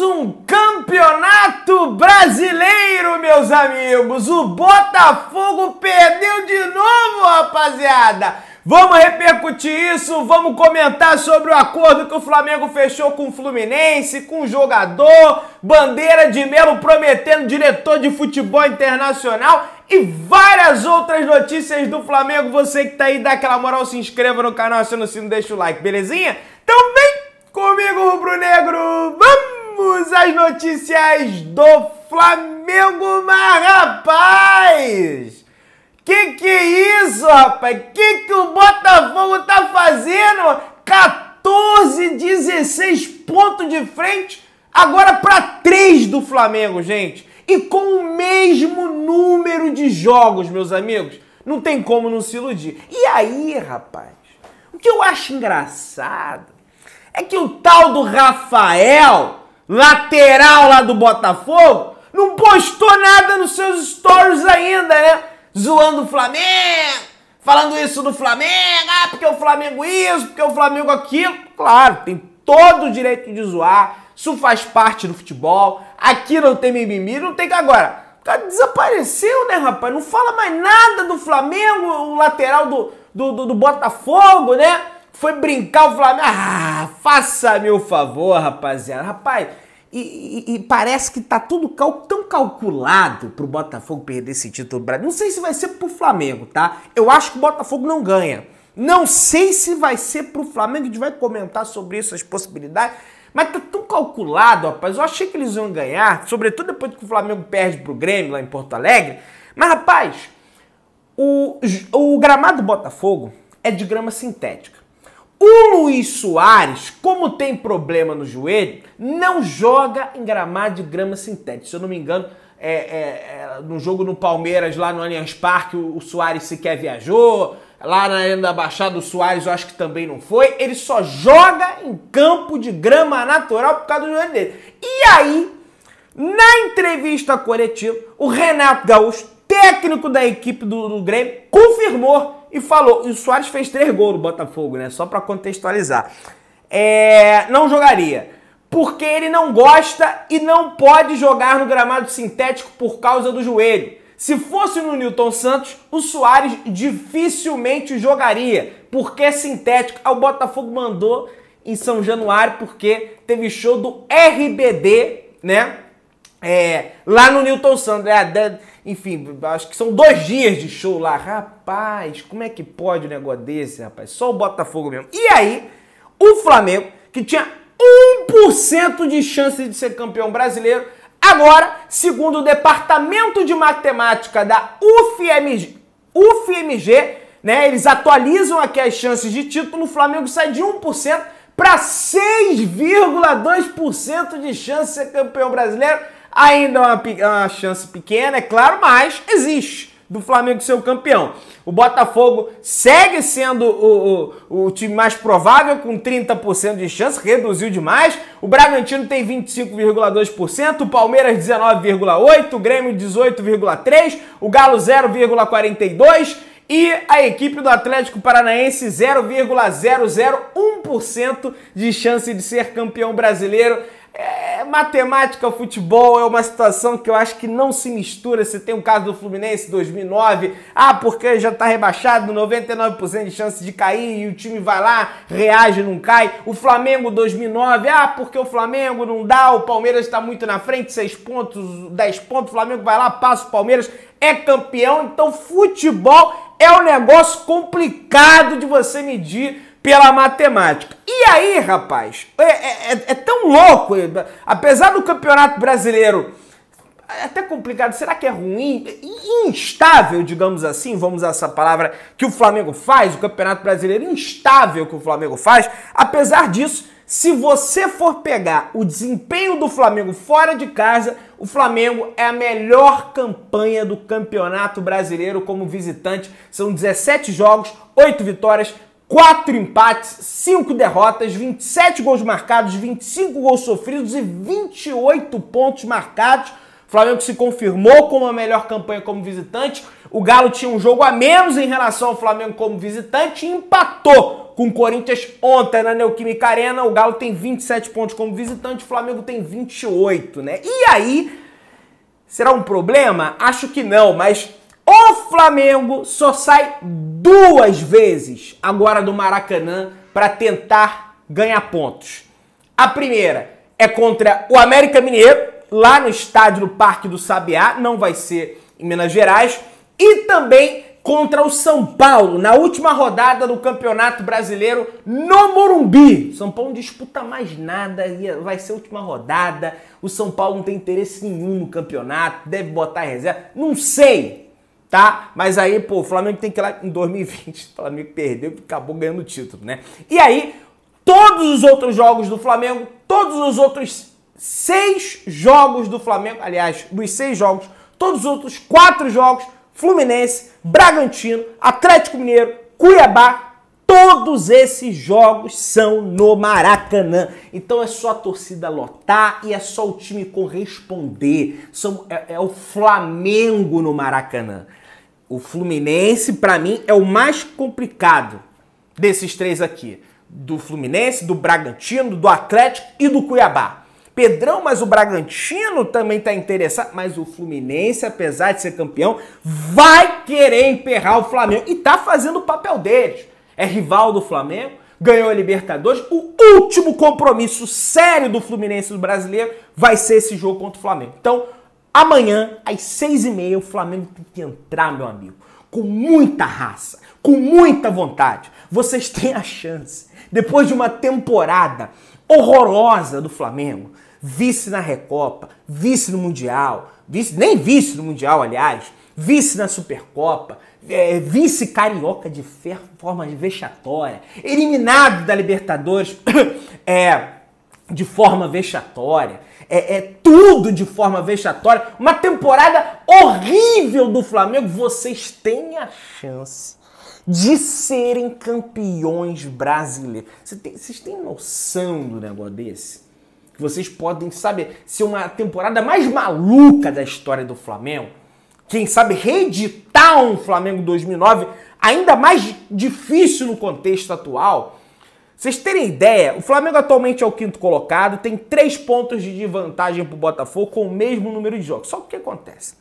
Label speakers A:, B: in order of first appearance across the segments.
A: um campeonato brasileiro, meus amigos. O Botafogo perdeu de novo, rapaziada. Vamos repercutir isso, vamos comentar sobre o acordo que o Flamengo fechou com o Fluminense, com o jogador, Bandeira de Melo prometendo diretor de futebol internacional e várias outras notícias do Flamengo. Você que tá aí, dá aquela moral, se inscreva no canal, se não se não deixa o like, belezinha? Então vem comigo, Rubro Negro! Vamos! Vamos às notícias do Flamengo, mas rapaz! Que que é isso, rapaz? Que que o Botafogo tá fazendo? 14, 16 pontos de frente, agora para 3 do Flamengo, gente. E com o mesmo número de jogos, meus amigos. Não tem como não se iludir. E aí, rapaz, o que eu acho engraçado é que o tal do Rafael lateral lá do Botafogo, não postou nada nos seus stories ainda, né? Zoando o Flamengo, falando isso do Flamengo, ah, porque o Flamengo isso, porque o Flamengo aquilo. Claro, tem todo o direito de zoar, isso faz parte do futebol. Aqui não tem mimimi, não tem que agora. O tá, cara desapareceu, né, rapaz? Não fala mais nada do Flamengo, o lateral do, do, do, do Botafogo, né? Foi brincar o Flamengo. Ah, faça-me o favor, rapaziada. Rapaz, e, e, e, parece que tá tudo cal, tão calculado pro Botafogo perder esse título do Brasil. Não sei se vai ser pro Flamengo, tá? Eu acho que o Botafogo não ganha. Não sei se vai ser pro Flamengo, a gente vai comentar sobre isso as possibilidades, mas tá tão calculado, rapaz. Eu achei que eles iam ganhar, sobretudo depois que o Flamengo perde pro Grêmio lá em Porto Alegre. Mas, rapaz, o, o gramado do Botafogo é de grama sintética. O Luiz Soares, como tem problema no joelho, não joga em gramado de grama sintética. Se eu não me engano, é, é, é, no jogo no Palmeiras, lá no Allianz Parque, o, o Soares sequer viajou. Lá na Arena da Baixada, o Soares eu acho que também não foi. Ele só joga em campo de grama natural por causa do joelho dele. E aí, na entrevista coletiva, o Renato Gaúcho, técnico da equipe do, do Grêmio, confirmou e falou. o Soares fez três gols no Botafogo, né? Só para contextualizar. É, não jogaria. Porque ele não gosta e não pode jogar no gramado sintético por causa do joelho. Se fosse no Newton Santos, o Soares dificilmente jogaria, porque é sintético. Ah, o Botafogo mandou em São Januário porque teve show do RBD, né? É, lá no Newton Santos. É, enfim, acho que são dois dias de show lá. Rapaz, como é que pode um negócio desse, rapaz? Só o Botafogo mesmo. E aí, o Flamengo, que tinha 1% de chance de ser campeão brasileiro, agora, segundo o Departamento de Matemática da UFMG, UFMG né, eles atualizam aqui as chances de título, o Flamengo sai de 1% para 6,2% de chance de ser campeão brasileiro. Ainda uma, uma chance pequena, é claro, mas existe do Flamengo ser o campeão. O Botafogo segue sendo o, o, o, time mais provável, com 30% de chance, reduziu demais. O Bragantino tem 25,2%, o Palmeiras 19,8%, o Grêmio 18,3%, o Galo 0,42%. E a equipe do Atlético Paranaense 0,001% de chance de ser campeão brasileiro. É, matemática, futebol é uma situação que eu acho que não se mistura. Você tem o caso do Fluminense 2009, ah, porque já está rebaixado, 99% de chance de cair e o time vai lá, reage, não cai. O Flamengo 2009, ah, porque o Flamengo não dá, o Palmeiras está muito na frente, 6 pontos, 10 pontos, o Flamengo vai lá, passa o Palmeiras, é campeão. Então, futebol é um negócio complicado de você medir pela matemática. E aí, rapaz, é, é, é, é tão louco. Apesar do campeonato brasileiro é até complicado, será que é ruim? Instável, digamos assim, vamos a essa palavra que o Flamengo faz, o Campeonato Brasileiro instável que o Flamengo faz. Apesar disso, se você for pegar o desempenho do Flamengo fora de casa, o Flamengo é a melhor campanha do Campeonato Brasileiro como visitante. São 17 jogos, 8 vitórias, 4 empates, 5 derrotas, 27 gols marcados, 25 gols sofridos e 28 pontos marcados. O Flamengo se confirmou com a melhor campanha como visitante. O Galo tinha um jogo a menos em relação ao Flamengo como visitante e empatou com o Corinthians ontem na Neoquímica Arena. O Galo tem 27 pontos como visitante, o Flamengo tem 28, né? E aí, será um problema? Acho que não, mas o Flamengo só sai duas vezes agora do Maracanã para tentar ganhar pontos. A primeira é contra o América Mineiro, lá no estádio do Parque do Sabiá, não vai ser em Minas Gerais, e também contra o São Paulo, na última rodada do Campeonato Brasileiro no Morumbi. São Paulo não disputa mais nada, vai ser a última rodada. O São Paulo não tem interesse nenhum no campeonato, deve botar reserva. Não sei, tá? Mas aí, pô, o Flamengo tem que ir lá em 2020, o Flamengo perdeu e acabou ganhando o título, né? E aí, todos os outros jogos do Flamengo, todos os outros seis jogos do Flamengo, aliás, dos seis jogos, todos os outros quatro jogos, Fluminense, Bragantino, Atlético Mineiro, Cuiabá, Todos esses jogos são no Maracanã. Então é só a torcida lotar e é só o time corresponder. São, é, é o Flamengo no Maracanã o Fluminense, para mim, é o mais complicado desses três aqui. Do Fluminense, do Bragantino, do Atlético e do Cuiabá. Pedrão, mas o Bragantino também tá interessado. Mas o Fluminense, apesar de ser campeão, vai querer emperrar o Flamengo. E tá fazendo o papel deles. É rival do Flamengo, ganhou a Libertadores. O último compromisso sério do Fluminense do brasileiro vai ser esse jogo contra o Flamengo. Então, Amanhã, às seis e meia, o Flamengo tem que entrar, meu amigo. Com muita raça, com muita vontade. Vocês têm a chance. Depois de uma temporada horrorosa do Flamengo, vice na Recopa, vice no Mundial, vice, nem vice no Mundial, aliás, vice na Supercopa, é, vice carioca de forma vexatória, eliminado da Libertadores, é, de forma vexatória. É, é, tudo de forma vexatória. Uma temporada horrível do Flamengo. Vocês têm a chance de serem campeões brasileiros. Vocês têm, vocês têm noção do negócio desse? Que vocês podem, sabe, ser uma temporada mais maluca da história do Flamengo. Quem sabe reeditar um Flamengo 2009 ainda mais difícil no contexto atual vocês terem ideia, o Flamengo atualmente é o quinto colocado, tem três pontos de vantagem para o Botafogo com o mesmo número de jogos. Só que o que acontece?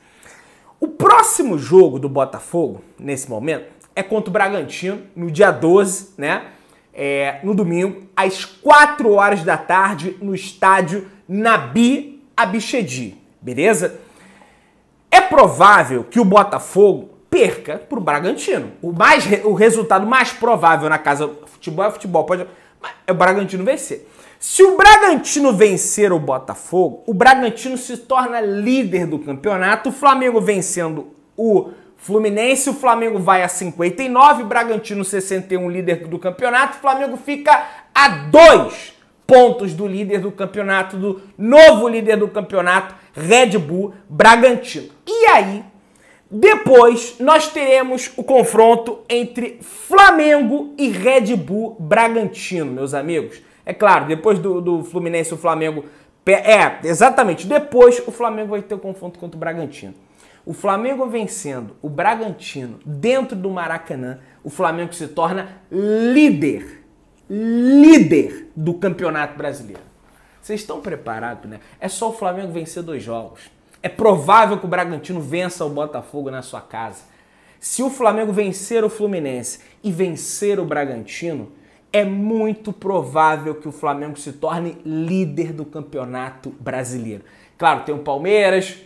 A: O próximo jogo do Botafogo, nesse momento, é contra o Bragantino, no dia 12, né? É, no domingo, às 4 horas da tarde, no estádio Nabi Abichedi, beleza? É provável que o Botafogo perca para o Bragantino. O, mais, o resultado mais provável na casa futebol é futebol, pode. Mas é o Bragantino vencer. Se o Bragantino vencer o Botafogo, o Bragantino se torna líder do campeonato. O Flamengo vencendo o Fluminense, o Flamengo vai a 59, Bragantino 61, líder do campeonato. O Flamengo fica a dois pontos do líder do campeonato, do novo líder do campeonato, Red Bull Bragantino. E aí, depois nós teremos o confronto entre Flamengo e Red Bull Bragantino, meus amigos. É claro, depois do, do Fluminense, o Flamengo. É, exatamente. Depois o Flamengo vai ter o confronto contra o Bragantino. O Flamengo vencendo o Bragantino dentro do Maracanã, o Flamengo se torna líder. Líder do Campeonato Brasileiro. Vocês estão preparados, né? É só o Flamengo vencer dois jogos. É provável que o Bragantino vença o Botafogo na sua casa. Se o Flamengo vencer o Fluminense e vencer o Bragantino, é muito provável que o Flamengo se torne líder do campeonato brasileiro. Claro, tem o Palmeiras,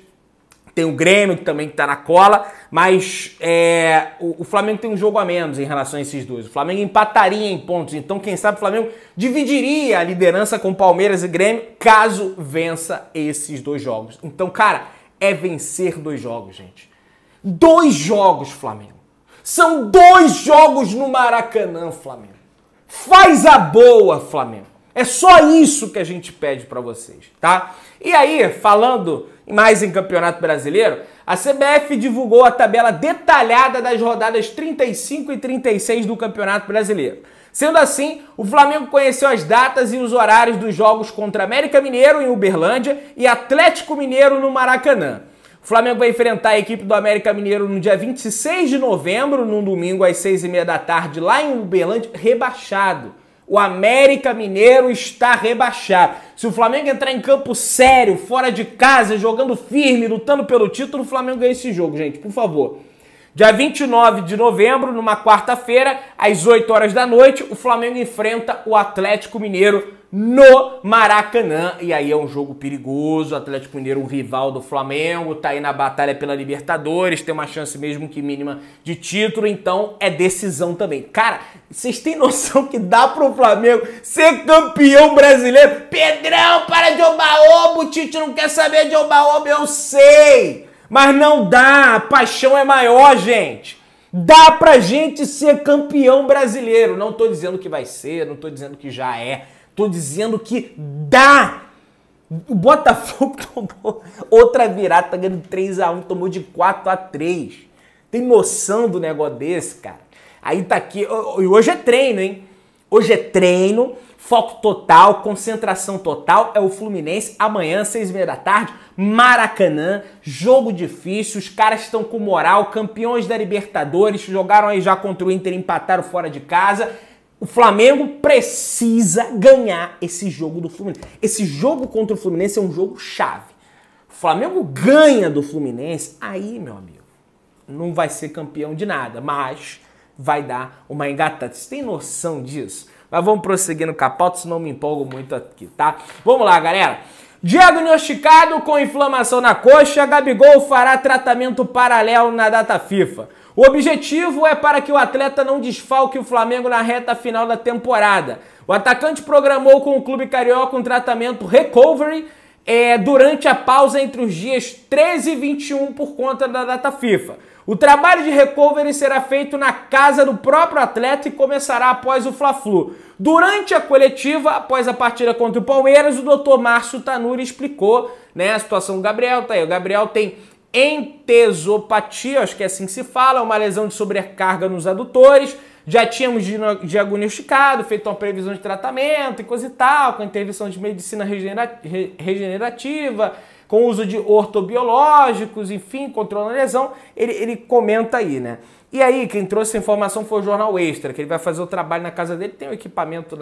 A: tem o Grêmio que também está na cola, mas é, o, o, Flamengo tem um jogo a menos em relação a esses dois. O Flamengo empataria em pontos, então quem sabe o Flamengo dividiria a liderança com Palmeiras e Grêmio caso vença esses dois jogos. Então, cara, é vencer dois jogos, gente. Dois jogos, Flamengo. São dois jogos no Maracanã, Flamengo. Faz a boa, Flamengo. É só isso que a gente pede para vocês, tá? E aí, falando mais em Campeonato Brasileiro, a CBF divulgou a tabela detalhada das rodadas 35 e 36 do Campeonato Brasileiro. Sendo assim, o Flamengo conheceu as datas e os horários dos jogos contra América Mineiro em Uberlândia e Atlético Mineiro no Maracanã. O Flamengo vai enfrentar a equipe do América Mineiro no dia 26 de novembro, num domingo às 6h30 da tarde, lá em Uberlândia, rebaixado o América Mineiro está rebaixado. Se o Flamengo entrar em campo sério, fora de casa, jogando firme, lutando pelo título, o Flamengo ganha esse jogo, gente, por favor. Dia 29 de novembro, numa quarta-feira, às 8 horas da noite, o Flamengo enfrenta o Atlético Mineiro no Maracanã. E aí é um jogo perigoso. O Atlético Mineiro, um rival do Flamengo, tá aí na batalha pela Libertadores, tem uma chance mesmo que mínima de título, então é decisão também. Cara, vocês têm noção que dá pro Flamengo ser campeão brasileiro? Pedrão, para de oba-oba, o Tite não quer saber de oba-oba, eu sei! Mas não dá, a paixão é maior, gente. Dá pra gente ser campeão brasileiro. Não tô dizendo que vai ser, não tô dizendo que já é, Tô dizendo que dá! O Botafogo tomou outra virada, tá ganhando 3x1, tomou de 4x3. Tem noção do negócio desse, cara? Aí tá aqui, e hoje é treino, hein? Hoje é treino, foco total, concentração total. É o Fluminense, amanhã, seis e meia da tarde, Maracanã, jogo difícil, os caras estão com moral, campeões da Libertadores, jogaram aí já contra o Inter, empataram fora de casa. O Flamengo precisa ganhar esse jogo do Fluminense. Esse jogo contra o Fluminense é um jogo chave. O Flamengo ganha do Fluminense, aí, meu amigo, não vai ser campeão de nada, mas vai dar uma engatada. Você tem noção disso? Mas vamos prosseguir no capote, senão me empolgo muito aqui, tá? Vamos lá, galera. Diagnosticado com inflamação na coxa, Gabigol fará tratamento paralelo na data FIFA. O objetivo é para que o atleta não desfalque o Flamengo na reta final da temporada. O atacante programou com o clube carioca um tratamento recovery é, durante a pausa entre os dias 13 e 21 por conta da data FIFA. O trabalho de recovery será feito na casa do próprio atleta e começará após o Fla-Flu. Durante a coletiva, após a partida contra o Palmeiras, o Dr. Márcio Tanuri explicou né, a situação do Gabriel. Tá aí, o Gabriel tem entesopatia, acho que é assim que se fala, uma lesão de sobrecarga nos adutores. Já tínhamos diagnosticado, feito uma previsão de tratamento e coisa e tal, com intervenção de medicina regenerativa, com uso de ortobiológicos, enfim, controle da lesão. Ele, ele comenta aí, né? E aí, quem trouxe essa informação foi o Jornal Extra, que ele vai fazer o trabalho na casa dele, tem o equipamento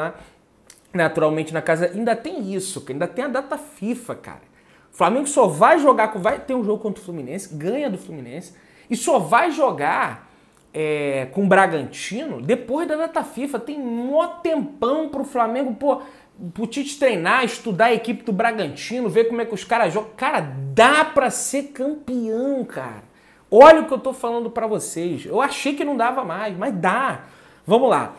A: naturalmente, na casa. Ainda tem isso, ainda tem a data FIFA, cara. O Flamengo só vai jogar, vai ter um jogo contra o Fluminense, ganha do Fluminense, e só vai jogar é, com o Bragantino depois da data FIFA. Tem mó tempão pro Flamengo, pô, pro Tite treinar, estudar a equipe do Bragantino, ver como é que os caras jogam. Cara, dá pra ser campeão, cara. Olha o que eu tô falando para vocês. Eu achei que não dava mais, mas dá. Vamos lá.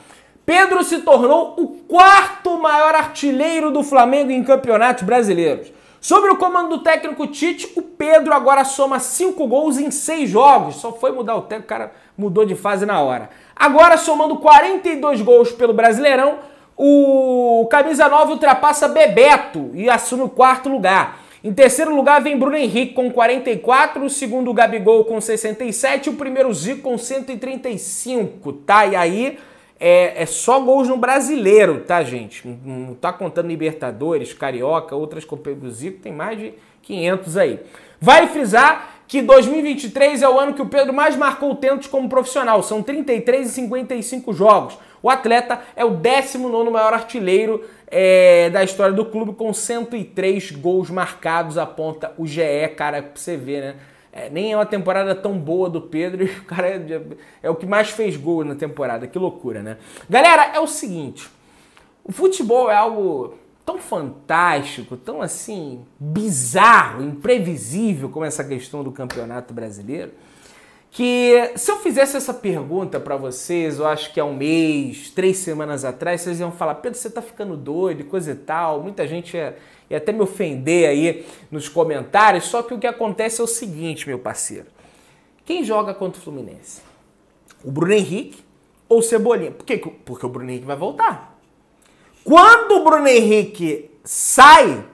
A: Pedro se tornou o quarto maior artilheiro do Flamengo em campeonatos brasileiros. Sobre o comando do técnico Tite, o Pedro agora soma 5 gols em 6 jogos. Só foi mudar o técnico, o cara mudou de fase na hora. Agora, somando 42 gols pelo Brasileirão, o Camisa 9 ultrapassa Bebeto e assume o quarto lugar. Em terceiro lugar vem Bruno Henrique com 44, o segundo Gabigol com 67, o primeiro Zico com 135, tá? E aí é, é, só gols no brasileiro, tá, gente? Não tá contando Libertadores, Carioca, outras competições. do Zico tem mais de 500 aí. Vale frisar que 2023 é o ano que o Pedro mais marcou tentos como profissional. São 33 e 55 jogos. O atleta é o 19 maior artilheiro é, da história do clube, com 103 gols marcados, aponta o GE, cara, pra você ver, né? É, nem é uma temporada tão boa do Pedro e o cara é, é, é o que mais fez gol na temporada. Que loucura, né? Galera, é o seguinte: o futebol é algo tão fantástico, tão assim, bizarro, imprevisível como essa questão do campeonato brasileiro que se eu fizesse essa pergunta para vocês, eu acho que há um mês, três semanas atrás, vocês iam falar, Pedro, você tá ficando doido, coisa e tal, muita gente ia, ia até me ofender aí nos comentários, só que o que acontece é o seguinte, meu parceiro, quem joga contra o Fluminense? O Bruno Henrique ou o Cebolinha? Por quê? Porque o Bruno Henrique vai voltar. Quando o Bruno Henrique sai,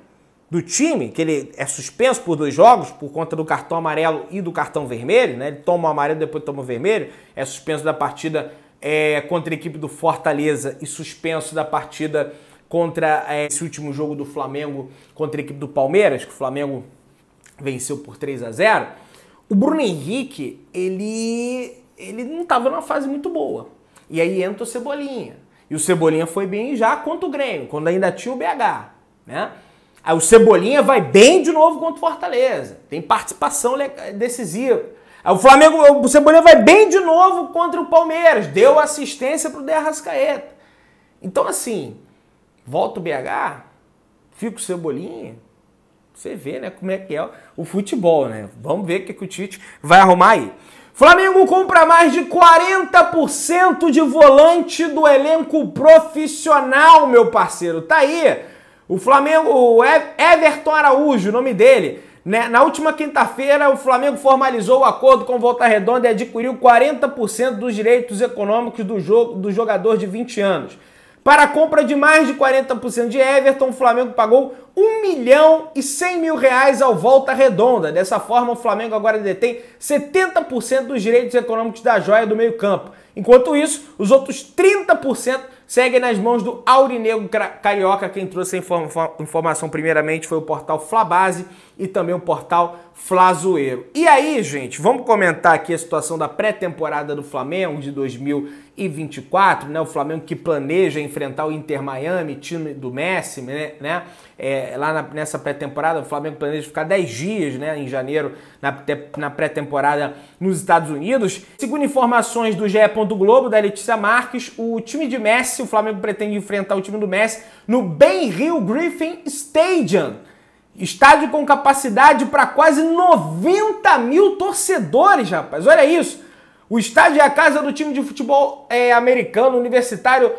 A: do time, que ele é suspenso por dois jogos por conta do cartão amarelo e do cartão vermelho, né? Ele toma o amarelo depois toma o vermelho, é suspenso da partida é, contra a equipe do Fortaleza e suspenso da partida contra é, esse último jogo do Flamengo contra a equipe do Palmeiras, que o Flamengo venceu por 3 a 0. O Bruno Henrique, ele ele não estava numa fase muito boa. E aí entra o Cebolinha. E o Cebolinha foi bem já contra o Grêmio, quando ainda tinha o BH, né? Aí o Cebolinha vai bem de novo contra o Fortaleza. Tem participação decisiva. Aí o Flamengo, o Cebolinha vai bem de novo contra o Palmeiras. Deu assistência para o Derrascaeta. Então, assim, volta o BH, fica o Cebolinha. Você vê, né, como é que é o futebol, né? Vamos ver o que, que o Tite vai arrumar aí. Flamengo compra mais de 40% de volante do elenco profissional, meu parceiro. Tá aí. O Flamengo, o Everton Araújo, o nome dele, né? Na última quinta-feira, o Flamengo formalizou o acordo com o Volta Redonda e adquiriu 40% dos direitos econômicos do, jogo, do jogador de 20 anos. Para a compra de mais de 40% de Everton, o Flamengo pagou 1 milhão e 100 mil reais ao Volta Redonda. Dessa forma, o Flamengo agora detém 70% dos direitos econômicos da joia do meio-campo. Enquanto isso, os outros 30% segue nas mãos do Aurinegro Carioca. Quem trouxe a informa informação primeiramente foi o portal Flabase e também o portal Flazoeiro. E aí, gente, vamos comentar aqui a situação da pré-temporada do Flamengo de 2024, né? O Flamengo que planeja enfrentar o Inter Miami, time do Messi, né? né? É, lá na, nessa pré-temporada, o Flamengo planeja ficar 10 dias, né, em janeiro, na, na pré-temporada nos Estados Unidos. Segundo informações do GE. Globo, da Letícia Marques, o time de Messi, o Flamengo pretende enfrentar o time do Messi no Ben Hill Griffin Stadium Estádio com capacidade para quase 90 mil torcedores, rapaz. Olha isso. O estádio é a casa do time de futebol é, americano universitário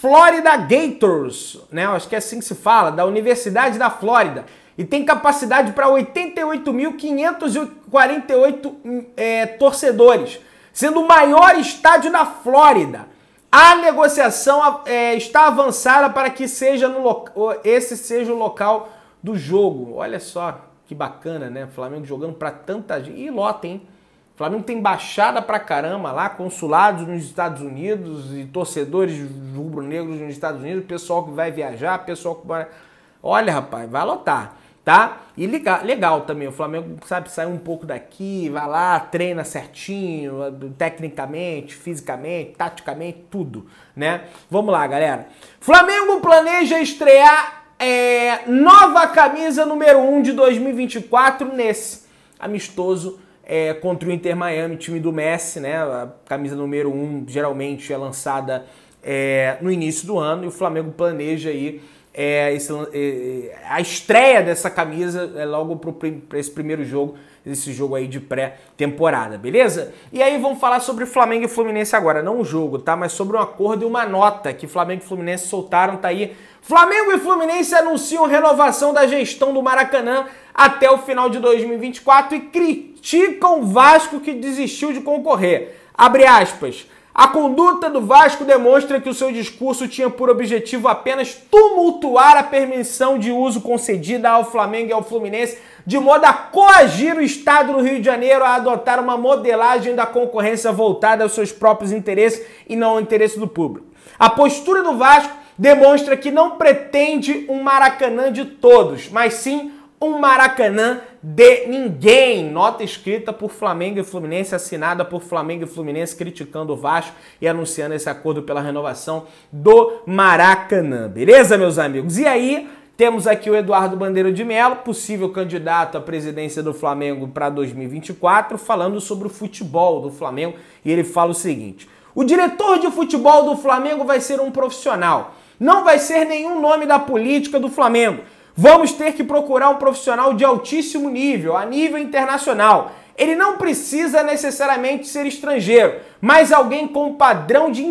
A: Florida Gators, né? Acho que é assim que se fala, da Universidade da Flórida. E tem capacidade para 88.548 é, torcedores, sendo o maior estádio da Flórida. A negociação é, está avançada para que seja no esse seja o local do jogo. Olha só que bacana, né? Flamengo jogando para tanta gente. E lota, hein? Flamengo tem baixada pra caramba lá, consulados nos Estados Unidos e torcedores rubro-negros nos Estados Unidos, pessoal que vai viajar, pessoal que vai. Olha, rapaz, vai lotar, tá? E legal, legal também, o Flamengo sabe sair um pouco daqui, vai lá, treina certinho, tecnicamente, fisicamente, taticamente, tudo, né? Vamos lá, galera. Flamengo planeja estrear é, nova camisa número 1 um de 2024 nesse amistoso é, contra o Inter Miami, time do Messi, né? A camisa número 1 um, geralmente é lançada é, no início do ano e o Flamengo planeja aí é, esse, é, é, a estreia dessa camisa é logo para esse primeiro jogo, esse jogo aí de pré-temporada, beleza? E aí vamos falar sobre Flamengo e Fluminense agora, não o jogo, tá? Mas sobre um acordo e uma nota que Flamengo e Fluminense soltaram, tá aí. Flamengo e Fluminense anunciam renovação da gestão do Maracanã até o final de 2024 e criticam Vasco que desistiu de concorrer. Abre aspas. A conduta do Vasco demonstra que o seu discurso tinha por objetivo apenas tumultuar a permissão de uso concedida ao Flamengo e ao Fluminense, de modo a coagir o Estado do Rio de Janeiro a adotar uma modelagem da concorrência voltada aos seus próprios interesses e não ao interesse do público. A postura do Vasco demonstra que não pretende um Maracanã de todos, mas sim um Maracanã de ninguém. Nota escrita por Flamengo e Fluminense, assinada por Flamengo e Fluminense, criticando o Vasco e anunciando esse acordo pela renovação do Maracanã. Beleza, meus amigos? E aí, temos aqui o Eduardo Bandeira de Mello, possível candidato à presidência do Flamengo para 2024, falando sobre o futebol do Flamengo. E ele fala o seguinte: o diretor de futebol do Flamengo vai ser um profissional. Não vai ser nenhum nome da política do Flamengo vamos ter que procurar um profissional de altíssimo nível, a nível internacional. Ele não precisa necessariamente ser estrangeiro, mas alguém com padrão de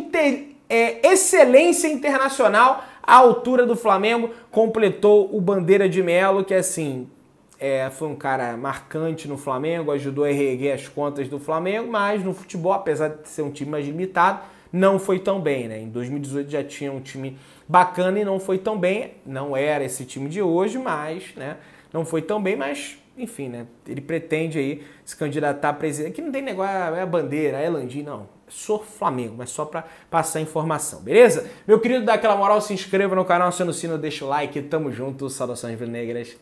A: é, excelência internacional à altura do Flamengo, completou o Bandeira de Melo, que é assim, é, foi um cara marcante no Flamengo, ajudou a erguer as contas do Flamengo, mas no futebol, apesar de ser um time mais limitado, não foi tão bem, né? Em 2018 já tinha um time bacana e não foi tão bem. Não era esse time de hoje, mas né, não foi tão bem, mas enfim, né, ele pretende aí se candidatar a presidente. Aqui não tem negócio, ah, é a bandeira, é Landim, não. É Sou Flamengo, mas só para passar informação, beleza? Meu querido, dá aquela moral, se inscreva no canal, se sino, deixa o like, tamo junto, saudações negras.